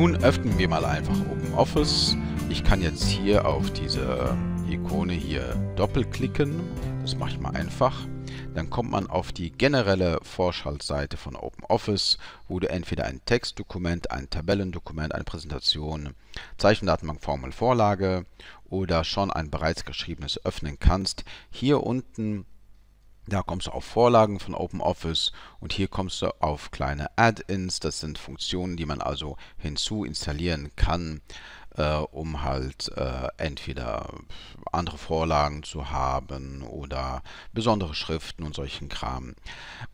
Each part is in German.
Nun öffnen wir mal einfach OpenOffice. Ich kann jetzt hier auf diese Ikone hier doppelklicken. Das mache ich mal einfach. Dann kommt man auf die generelle Vorschaltseite von OpenOffice, wo du entweder ein Textdokument, ein Tabellendokument, eine Präsentation, Zeichendatenbank, Formel, Vorlage oder schon ein bereits geschriebenes öffnen kannst. Hier unten da kommst du auf Vorlagen von OpenOffice und hier kommst du auf kleine Add-ins. Das sind Funktionen, die man also hinzu installieren kann, äh, um halt äh, entweder andere Vorlagen zu haben oder besondere Schriften und solchen Kram.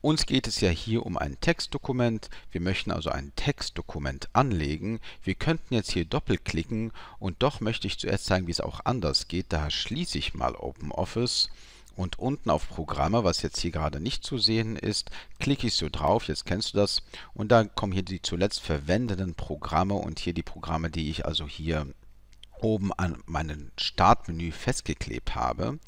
Uns geht es ja hier um ein Textdokument. Wir möchten also ein Textdokument anlegen. Wir könnten jetzt hier doppelklicken und doch möchte ich zuerst zeigen, wie es auch anders geht. Da schließe ich mal OpenOffice und unten auf Programme, was jetzt hier gerade nicht zu sehen ist, klicke ich so drauf, jetzt kennst du das, und dann kommen hier die zuletzt verwendeten Programme und hier die Programme, die ich also hier oben an meinem Startmenü festgeklebt habe.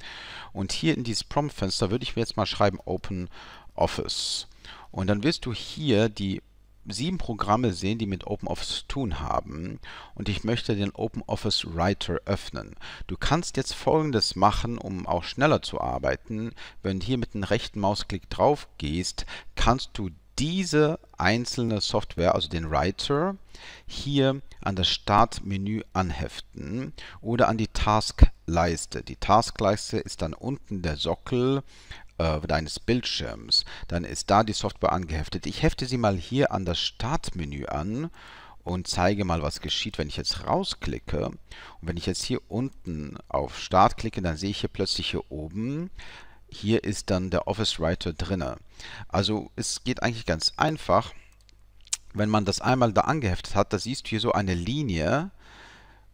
Und hier in dieses Prompt-Fenster würde ich mir jetzt mal schreiben Open Office. Und dann wirst du hier die sieben Programme sehen, die mit OpenOffice zu tun haben und ich möchte den OpenOffice Writer öffnen. Du kannst jetzt folgendes machen, um auch schneller zu arbeiten. Wenn du hier mit dem rechten Mausklick drauf gehst, kannst du diese einzelne Software, also den Writer, hier an das Startmenü anheften oder an die Taskleiste. Die Taskleiste ist dann unten der Sockel äh, deines Bildschirms, dann ist da die Software angeheftet. Ich hefte sie mal hier an das Startmenü an und zeige mal, was geschieht, wenn ich jetzt rausklicke. Und wenn ich jetzt hier unten auf Start klicke, dann sehe ich hier plötzlich hier oben, hier ist dann der Office Writer drin. Also es geht eigentlich ganz einfach. Wenn man das einmal da angeheftet hat, da siehst du hier so eine Linie,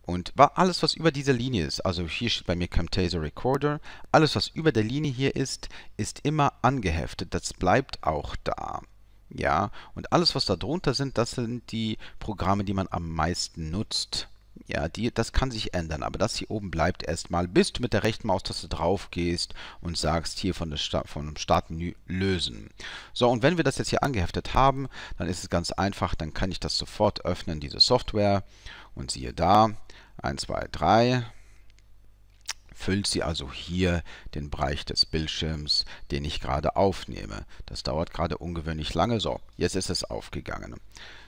und alles, was über dieser Linie ist, also hier steht bei mir Camtasia Recorder, alles, was über der Linie hier ist, ist immer angeheftet. Das bleibt auch da. Ja, und alles, was da drunter sind, das sind die Programme, die man am meisten nutzt. Ja, die, das kann sich ändern, aber das hier oben bleibt erstmal, bis du mit der rechten Maustaste drauf gehst und sagst hier von, Sta von Startmenü lösen. So, und wenn wir das jetzt hier angeheftet haben, dann ist es ganz einfach, dann kann ich das sofort öffnen, diese Software. Und siehe da, 1, 2, 3. Füllt sie also hier den Bereich des Bildschirms, den ich gerade aufnehme. Das dauert gerade ungewöhnlich lange. So, jetzt ist es aufgegangen.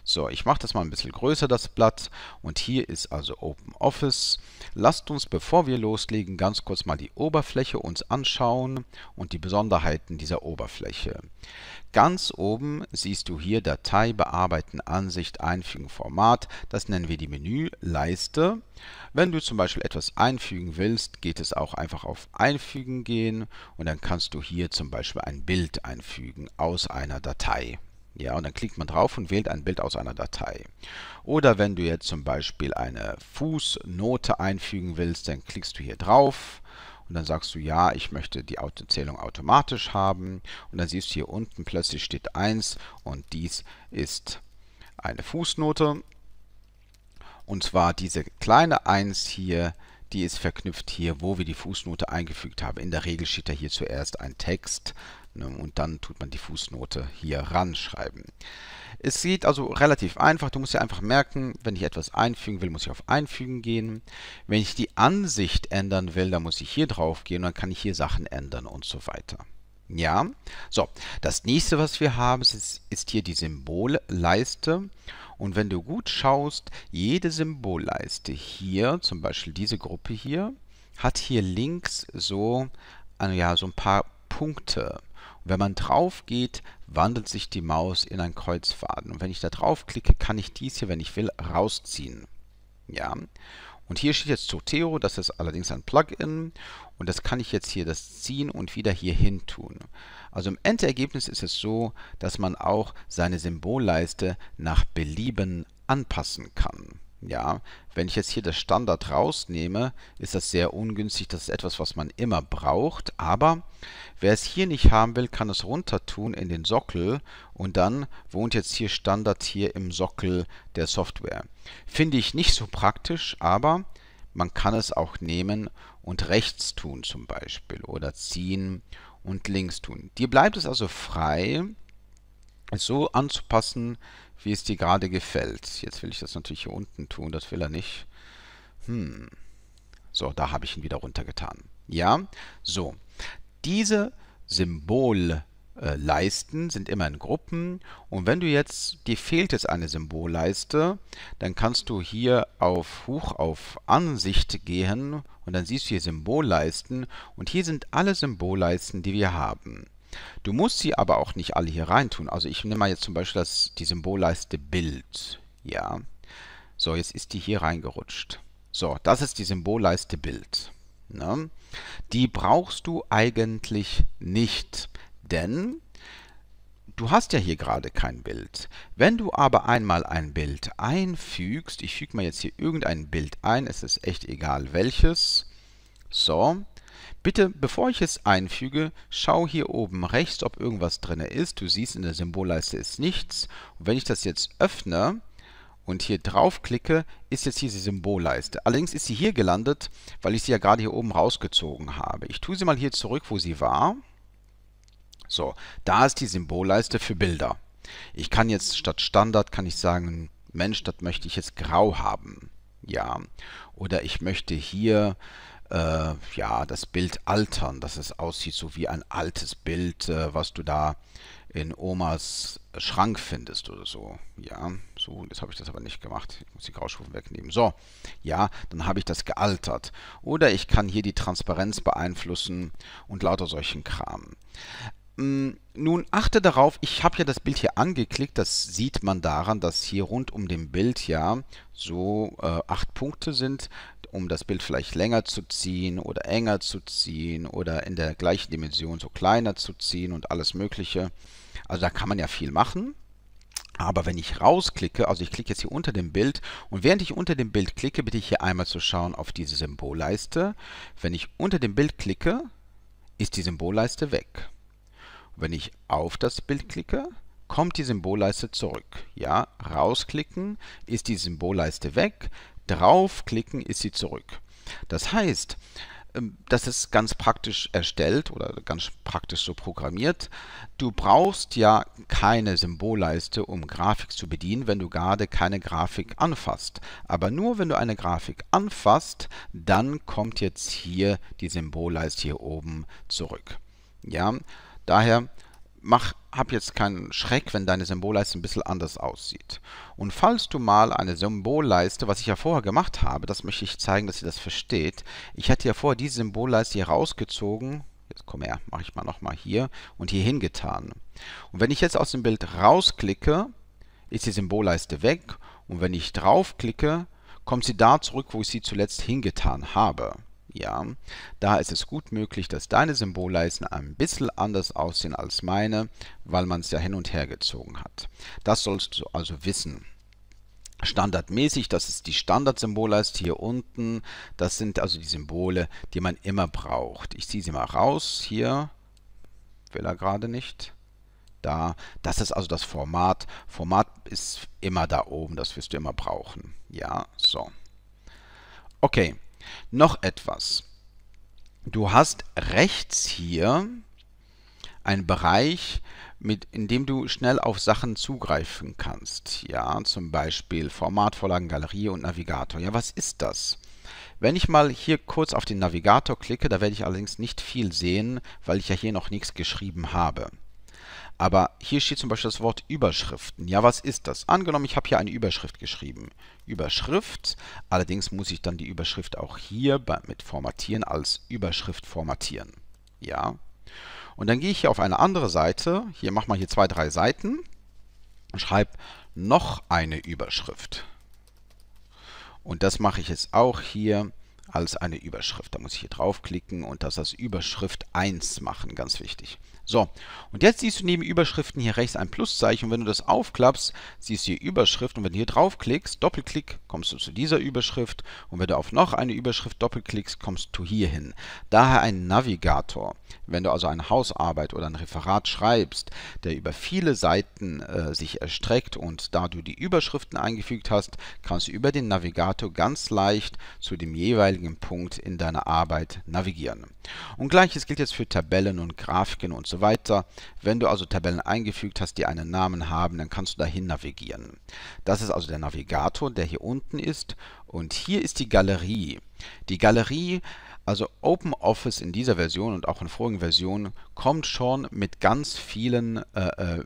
So, ich mache das mal ein bisschen größer, das Blatt. Und hier ist also OpenOffice. Lasst uns, bevor wir loslegen, ganz kurz mal die Oberfläche uns anschauen und die Besonderheiten dieser Oberfläche. Ganz oben siehst du hier Datei, Bearbeiten, Ansicht, Einfügen, Format. Das nennen wir die Menüleiste. Wenn du zum Beispiel etwas einfügen willst, geht es auch einfach auf Einfügen gehen und dann kannst du hier zum Beispiel ein Bild einfügen aus einer Datei. Ja, und dann klickt man drauf und wählt ein Bild aus einer Datei. Oder wenn du jetzt zum Beispiel eine Fußnote einfügen willst, dann klickst du hier drauf und dann sagst du, ja, ich möchte die Autozählung automatisch haben. Und dann siehst du hier unten plötzlich steht 1 und dies ist eine Fußnote. Und zwar diese kleine 1 hier, die ist verknüpft hier, wo wir die Fußnote eingefügt haben. In der Regel steht da hier zuerst ein Text, Ne, und dann tut man die Fußnote hier ranschreiben. Es geht also relativ einfach. Du musst ja einfach merken, wenn ich etwas einfügen will, muss ich auf Einfügen gehen. Wenn ich die Ansicht ändern will, dann muss ich hier drauf gehen und dann kann ich hier Sachen ändern und so weiter. Ja, so, das nächste, was wir haben, ist, ist hier die Symbolleiste. Und wenn du gut schaust, jede Symbolleiste hier, zum Beispiel diese Gruppe hier, hat hier links so, ah, ja, so ein paar Punkte. Wenn man drauf geht, wandelt sich die Maus in einen Kreuzfaden. Und wenn ich da drauf klicke, kann ich dies hier, wenn ich will, rausziehen. Ja. Und hier steht jetzt Zotero, das ist allerdings ein Plugin. Und das kann ich jetzt hier das ziehen und wieder hier hin tun. Also im Endergebnis ist es so, dass man auch seine Symbolleiste nach Belieben anpassen kann. Ja, wenn ich jetzt hier das Standard rausnehme, ist das sehr ungünstig. Das ist etwas, was man immer braucht. Aber Wer es hier nicht haben will, kann es runter tun in den Sockel und dann wohnt jetzt hier Standard hier im Sockel der Software. Finde ich nicht so praktisch, aber man kann es auch nehmen und rechts tun zum Beispiel oder ziehen und links tun. Dir bleibt es also frei, es so anzupassen, wie es dir gerade gefällt. Jetzt will ich das natürlich hier unten tun, das will er nicht. Hm. So, da habe ich ihn wieder runtergetan. Ja, so diese Symbolleisten äh, sind immer in Gruppen und wenn du jetzt, dir fehlt jetzt eine Symbolleiste, dann kannst du hier auf Hoch auf Ansicht gehen und dann siehst du hier Symbolleisten und hier sind alle Symbolleisten, die wir haben. Du musst sie aber auch nicht alle hier reintun. Also ich nehme mal jetzt zum Beispiel das, die Symbolleiste Bild. Ja. So, jetzt ist die hier reingerutscht. So, das ist die Symbolleiste Bild ne, die brauchst du eigentlich nicht, denn du hast ja hier gerade kein Bild. Wenn du aber einmal ein Bild einfügst, ich füge mal jetzt hier irgendein Bild ein, es ist echt egal welches. So, bitte, bevor ich es einfüge, schau hier oben rechts, ob irgendwas drin ist. Du siehst, in der Symbolleiste ist nichts. Und wenn ich das jetzt öffne, und hier drauf klicke, ist jetzt diese Symbolleiste. Allerdings ist sie hier gelandet, weil ich sie ja gerade hier oben rausgezogen habe. Ich tue sie mal hier zurück, wo sie war. So, da ist die Symbolleiste für Bilder. Ich kann jetzt statt Standard, kann ich sagen, Mensch, das möchte ich jetzt grau haben. Ja, oder ich möchte hier äh, ja, das Bild altern, dass es aussieht so wie ein altes Bild, äh, was du da in Omas Schrank findest oder so. Ja, so, jetzt habe ich das aber nicht gemacht. Ich muss die Graustufen wegnehmen. So, ja, dann habe ich das gealtert. Oder ich kann hier die Transparenz beeinflussen und lauter solchen Kram. Mm, nun achte darauf, ich habe ja das Bild hier angeklickt, das sieht man daran, dass hier rund um dem Bild ja so äh, acht Punkte sind, um das Bild vielleicht länger zu ziehen oder enger zu ziehen oder in der gleichen Dimension so kleiner zu ziehen und alles mögliche. Also da kann man ja viel machen. Aber wenn ich rausklicke, also ich klicke jetzt hier unter dem Bild und während ich unter dem Bild klicke, bitte ich hier einmal zu schauen auf diese Symbolleiste. Wenn ich unter dem Bild klicke, ist die Symbolleiste weg. Und wenn ich auf das Bild klicke, kommt die Symbolleiste zurück. Ja, rausklicken ist die Symbolleiste weg, draufklicken ist sie zurück. Das heißt, ähm, das ist ganz praktisch erstellt oder ganz praktisch so programmiert. Du brauchst ja keine Symbolleiste, um Grafik zu bedienen, wenn du gerade keine Grafik anfasst. Aber nur wenn du eine Grafik anfasst, dann kommt jetzt hier die Symbolleiste hier oben zurück. Ja, daher mach, hab jetzt keinen Schreck, wenn deine Symbolleiste ein bisschen anders aussieht. Und falls du mal eine Symbolleiste, was ich ja vorher gemacht habe, das möchte ich zeigen, dass ihr das versteht. Ich hatte ja vorher diese Symbolleiste hier rausgezogen. Jetzt komm her, mache ich mal nochmal hier und hier hingetan. Und wenn ich jetzt aus dem Bild rausklicke, ist die Symbolleiste weg. Und wenn ich draufklicke, kommt sie da zurück, wo ich sie zuletzt hingetan habe ja. Daher ist es gut möglich, dass deine Symbolleisten ein bisschen anders aussehen als meine, weil man es ja hin und her gezogen hat. Das sollst du also wissen. Standardmäßig, das ist die Standard-Symbolleiste hier unten. Das sind also die Symbole, die man immer braucht. Ich ziehe sie mal raus. Hier will er gerade nicht. Da. Das ist also das Format. Format ist immer da oben. Das wirst du immer brauchen. Ja, so. Okay, noch etwas. Du hast rechts hier einen Bereich, mit, in dem du schnell auf Sachen zugreifen kannst. Ja, zum Beispiel Format, Vorlagen, Galerie und Navigator. Ja, was ist das? Wenn ich mal hier kurz auf den Navigator klicke, da werde ich allerdings nicht viel sehen, weil ich ja hier noch nichts geschrieben habe. Aber hier steht zum Beispiel das Wort Überschriften. Ja, was ist das? Angenommen, ich habe hier eine Überschrift geschrieben. Überschrift. Allerdings muss ich dann die Überschrift auch hier bei, mit Formatieren als Überschrift formatieren. Ja. Und dann gehe ich hier auf eine andere Seite. Hier mache mal hier zwei, drei Seiten und schreibe noch eine Überschrift. Und das mache ich jetzt auch hier als eine Überschrift. Da muss ich hier draufklicken und das als Überschrift 1 machen, ganz wichtig. So, und jetzt siehst du neben Überschriften hier rechts ein Pluszeichen. Und wenn du das aufklappst, siehst du hier Überschrift. Und wenn du hier draufklickst, Doppelklick, kommst du zu dieser Überschrift. Und wenn du auf noch eine Überschrift doppelklickst, kommst du hier hin. Daher ein Navigator. Wenn du also eine Hausarbeit oder ein Referat schreibst, der über viele Seiten äh, sich erstreckt und da du die Überschriften eingefügt hast, kannst du über den Navigator ganz leicht zu dem jeweiligen jeweiligen Punkt in deiner Arbeit navigieren. Und gleiches gilt jetzt für Tabellen und Grafiken und so weiter. Wenn du also Tabellen eingefügt hast, die einen Namen haben, dann kannst du dahin navigieren. Das ist also der Navigator, der hier unten ist. Und hier ist die Galerie. Die Galerie also OpenOffice in dieser Version und auch in vorigen Versionen kommt schon mit ganz vielen äh, äh,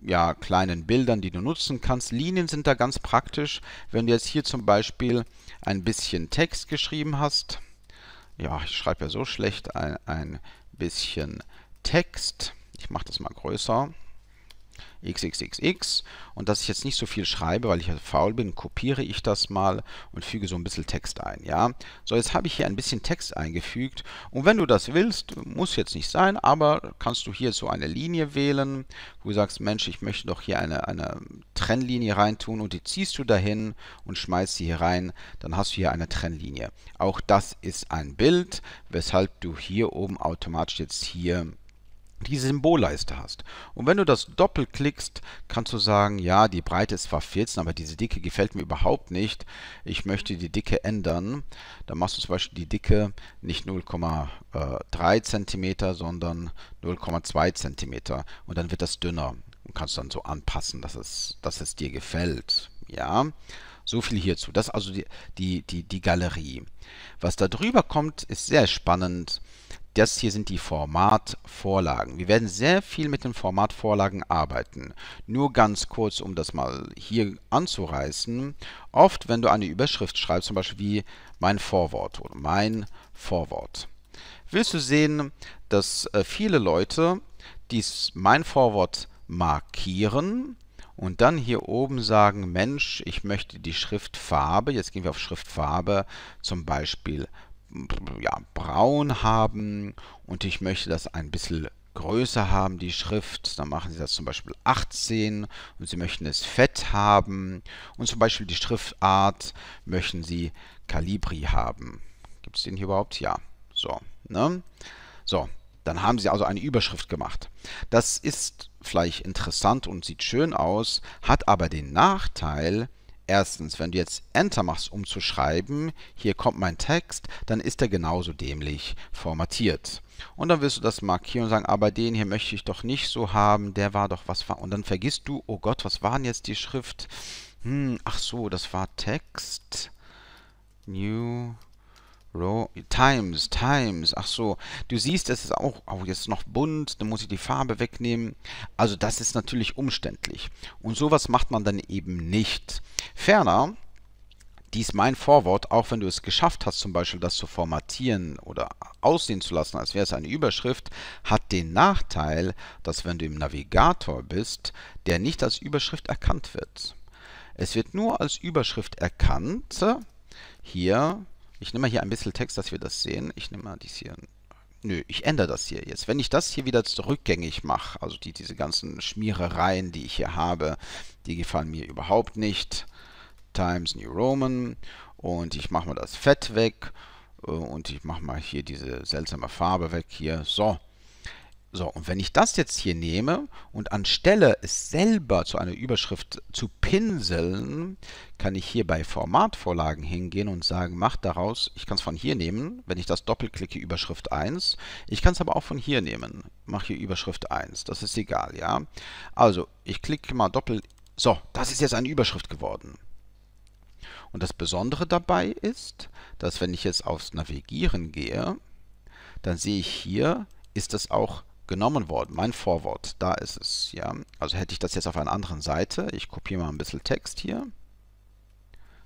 ja, kleinen Bildern, die du nutzen kannst. Linien sind da ganz praktisch. Wenn du jetzt hier zum Beispiel ein bisschen Text geschrieben hast, ja, ich schreibe ja so schlecht, ein, ein bisschen Text. Ich mache das mal größer xxxx und dass ich jetzt nicht so viel schreibe, weil ich ja halt faul bin, kopiere ich das mal und füge so ein bisschen Text ein, ja. So, jetzt habe ich hier ein bisschen Text eingefügt und wenn du das willst, muss jetzt nicht sein, aber kannst du hier so eine Linie wählen, wo du sagst, Mensch, ich möchte doch hier eine, eine Trennlinie reintun und die ziehst du dahin und schmeißt sie hier rein, dann hast du hier eine Trennlinie. Auch das ist ein Bild, weshalb du hier oben automatisch jetzt hier die Symbolleiste hast. Und wenn du das doppelklickst, kannst du sagen, ja, die Breite ist zwar 14, aber diese Dicke gefällt mir überhaupt nicht. Ich möchte die Dicke ändern. Dann machst du zum Beispiel die Dicke nicht 0,3 cm, äh, sondern 0,2 cm. Und dann wird das dünner und kannst dann so anpassen, dass es, dass es dir gefällt. Ja, so viel hierzu. Das ist also die, die, die, die Galerie. Was da drüber kommt, ist sehr spannend. Das hier sind die Formatvorlagen. Wir werden sehr viel mit den Formatvorlagen arbeiten. Nur ganz kurz, um das mal hier anzureißen. Oft, wenn du eine Überschrift schreibst, zum Beispiel wie mein Vorwort oder mein Vorwort, willst du sehen, dass äh, viele Leute dies mein Vorwort markieren und dann hier oben sagen, Mensch, ich möchte die Schriftfarbe, jetzt gehen wir auf Schriftfarbe, zum Beispiel ja, braun haben und ich möchte das ein bisschen größer haben, die Schrift, dann machen Sie das zum Beispiel 18 und Sie möchten es fett haben und zum Beispiel die Schriftart möchten Sie Calibri haben. Gibt es den hier überhaupt? Ja. So, ne? So, dann haben Sie also eine Überschrift gemacht. Das ist vielleicht interessant und sieht schön aus, hat aber den Nachteil, dass Erstens, wenn du jetzt Enter machst, um zu schreiben, hier kommt mein Text, dann ist er genauso dämlich formatiert. Und dann wirst du das markieren und sagen, aber den hier möchte ich doch nicht so haben, der war doch was Und dann vergisst du, oh Gott, was war denn jetzt die Schrift? Hm, ach so, das war Text. New Row, Times, Times, ach so. Du siehst, das ist auch, auch oh, jetzt noch bunt, dann muss ich die Farbe wegnehmen. Also das ist natürlich umständlich. Und sowas macht man dann eben nicht. Ferner, dies mein Vorwort, auch wenn du es geschafft hast, zum Beispiel das zu formatieren oder aussehen zu lassen, als wäre es eine Überschrift, hat den Nachteil, dass wenn du im Navigator bist, der nicht als Überschrift erkannt wird. Es wird nur als Überschrift erkannt, hier ich nehme mal hier ein bisschen Text, dass wir das sehen. Ich nehme mal dies hier. Nö, ich ändere das hier jetzt. Wenn ich das hier wieder zurückgängig mache, also die, diese ganzen Schmierereien, die ich hier habe, die gefallen mir überhaupt nicht. Times New Roman. Und ich mache mal das Fett weg. Äh, und ich mache mal hier diese seltsame Farbe weg hier. So. So, und wenn ich das jetzt hier nehme und anstelle es selber zu einer Überschrift zu pinseln, kann ich hier bei Formatvorlagen hingehen und sagen, mach daraus, ich kann es von hier nehmen, wenn ich das doppelklicke, Überschrift 1. Ich kann es aber auch von hier nehmen, mache hier Überschrift 1, das ist egal, ja. Also, ich klicke mal doppel, so, das ist jetzt eine Überschrift geworden. Und das Besondere dabei ist, dass wenn ich jetzt aufs Navigieren gehe, dann sehe ich hier, ist das auch genommen worden. Mein Vorwort, da ist es. Ja, also hätte ich das jetzt auf einer anderen Seite. Ich kopiere mal ein bisschen Text hier.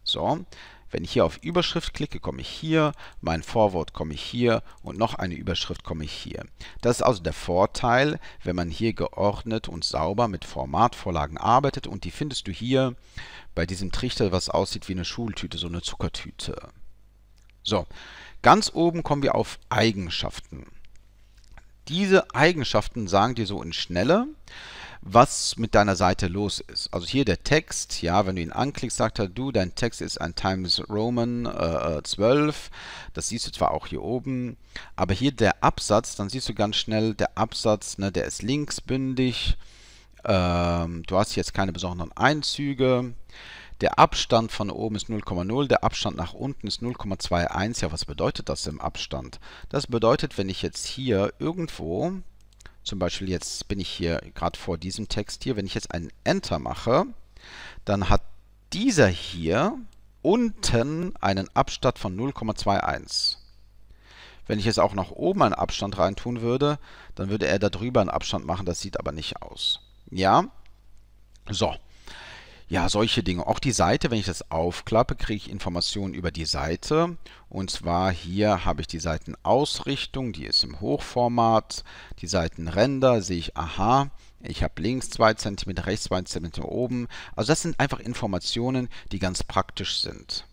So, wenn ich hier auf Überschrift klicke, komme ich hier, mein Vorwort komme ich hier und noch eine Überschrift komme ich hier. Das ist also der Vorteil, wenn man hier geordnet und sauber mit Formatvorlagen arbeitet und die findest du hier bei diesem Trichter, was aussieht wie eine Schultüte, so eine Zuckertüte. So, ganz oben kommen wir auf Eigenschaften diese Eigenschaften sagen dir so in Schnelle, was mit deiner Seite los ist. Also hier der Text, ja, wenn du ihn anklickst, sagt er, du, dein Text ist ein Times Roman äh, 12. Äh, das siehst du zwar auch hier oben, aber hier der Absatz, dann siehst du ganz schnell, der Absatz, ne, der ist linksbündig. Ähm, du hast jetzt keine besonderen Einzüge. Der Abstand von oben ist 0,0, der Abstand nach unten ist 0,21. Ja, was bedeutet das im Abstand? Das bedeutet, wenn ich jetzt hier irgendwo, zum Beispiel jetzt bin ich hier gerade vor diesem Text hier, wenn ich jetzt einen Enter mache, dann hat dieser hier unten einen Abstand von 0,21. Wenn ich jetzt auch nach oben einen Abstand reintun würde, dann würde er da drüber einen Abstand machen. Das sieht aber nicht aus. Ja? So. Ja, solche Dinge. Auch die Seite, wenn ich das aufklappe, kriege ich Informationen über die Seite. Und zwar hier habe ich die Seitenausrichtung, die ist im Hochformat. Die Seitenränder sehe ich, aha, ich habe links 2 cm, rechts 2 cm oben. Also das sind einfach Informationen, die ganz praktisch sind.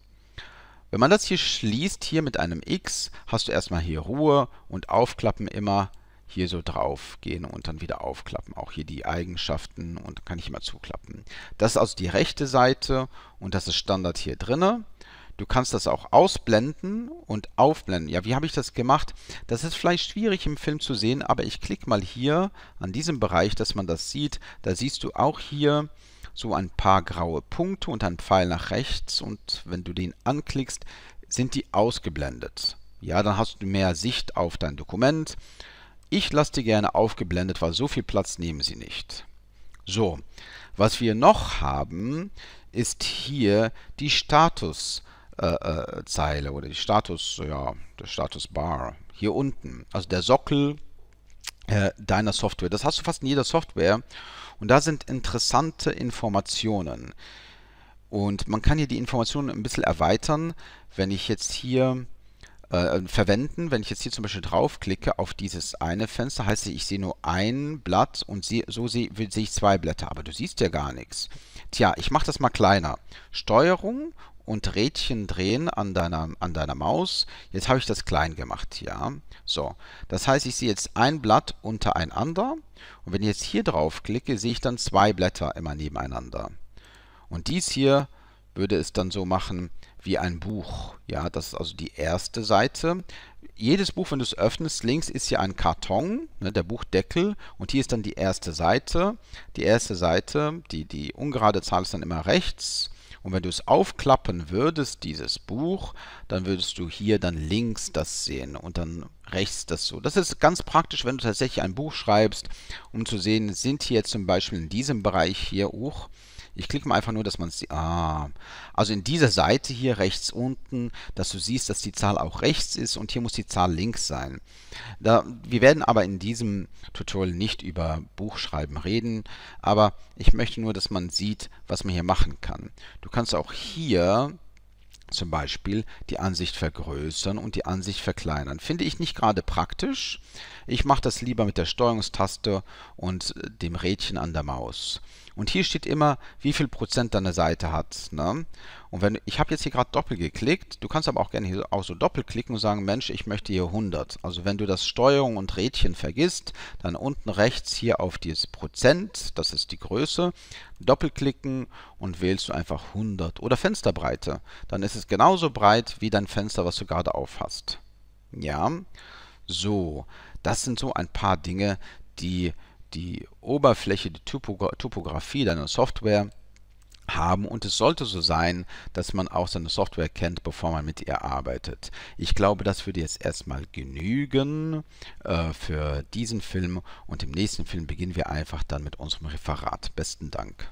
Wenn man das hier schließt, hier mit einem X, hast du erstmal hier Ruhe und Aufklappen immer hier so drauf gehen und dann wieder aufklappen. Auch hier die Eigenschaften und kann ich immer zuklappen. Das ist also die rechte Seite und das ist Standard hier drinne. Du kannst das auch ausblenden und aufblenden. Ja, wie habe ich das gemacht? Das ist vielleicht schwierig im Film zu sehen, aber ich klicke mal hier an diesem Bereich, dass man das sieht. Da siehst du auch hier so ein paar graue Punkte und einen Pfeil nach rechts und wenn du den anklickst, sind die ausgeblendet. Ja, dann hast du mehr Sicht auf dein Dokument. Ich lasse die gerne aufgeblendet, weil so viel Platz nehmen sie nicht. So, was wir noch haben, ist hier die Statuszeile äh, äh, oder die Status, ja, der Statusbar hier unten. Also der Sockel äh, deiner Software. Das hast du fast in jeder Software und da sind interessante Informationen. Und man kann hier die Informationen ein bisschen erweitern. Wenn ich jetzt hier äh, verwenden. Wenn ich jetzt hier zum Beispiel draufklicke auf dieses eine Fenster, heißt es, ich sehe nur ein Blatt und sie, so sehe, sehe ich zwei Blätter. Aber du siehst ja gar nichts. Tja, ich mache das mal kleiner. Steuerung und Rädchen drehen an deiner, an deiner Maus. Jetzt habe ich das klein gemacht, ja. So, das heißt, ich sehe jetzt ein Blatt untereinander. Und wenn ich jetzt hier draufklicke, sehe ich dann zwei Blätter immer nebeneinander. Und dies hier würde es dann so machen wie ein Buch. Ja, das ist also die erste Seite. Jedes Buch, wenn du es öffnest, links ist hier ein Karton, ne, der Buchdeckel, und hier ist dann die erste Seite. Die erste Seite, die, die ungerade Zahl ist dann immer rechts. Und wenn du es aufklappen würdest, dieses Buch, dann würdest du hier dann links das sehen und dann rechts das so. Das ist ganz praktisch, wenn du tatsächlich ein Buch schreibst, um zu sehen, sind hier zum Beispiel in diesem Bereich hier auch ich klicke mal einfach nur, dass man es sieht. Ah, also in dieser Seite hier rechts unten, dass du siehst, dass die Zahl auch rechts ist und hier muss die Zahl links sein. Da, wir werden aber in diesem Tutorial nicht über Buchschreiben reden, aber ich möchte nur, dass man sieht, was man hier machen kann. Du kannst auch hier zum Beispiel die Ansicht vergrößern und die Ansicht verkleinern. Finde ich nicht gerade praktisch, ich mache das lieber mit der Steuerungstaste und äh, dem Rädchen an der Maus. Und hier steht immer, wie viel Prozent deine Seite hat. Ne? Und wenn ich habe jetzt hier gerade doppelt geklickt, du kannst aber auch gerne hier auch so doppelt klicken und sagen, Mensch, ich möchte hier 100. Also wenn du das Steuerung und Rädchen vergisst, dann unten rechts hier auf dieses Prozent, das ist die Größe, doppelklicken und wählst du einfach 100 oder Fensterbreite. Dann ist es genauso breit wie dein Fenster, was du gerade aufhast. Ja, so. Das sind so ein paar Dinge, die die Oberfläche, die Typografie deiner Software haben und es sollte so sein, dass man auch seine Software kennt, bevor man mit ihr arbeitet. Ich glaube, das würde jetzt erstmal genügen äh, für diesen Film und im nächsten Film beginnen wir einfach dann mit unserem Referat. Besten Dank.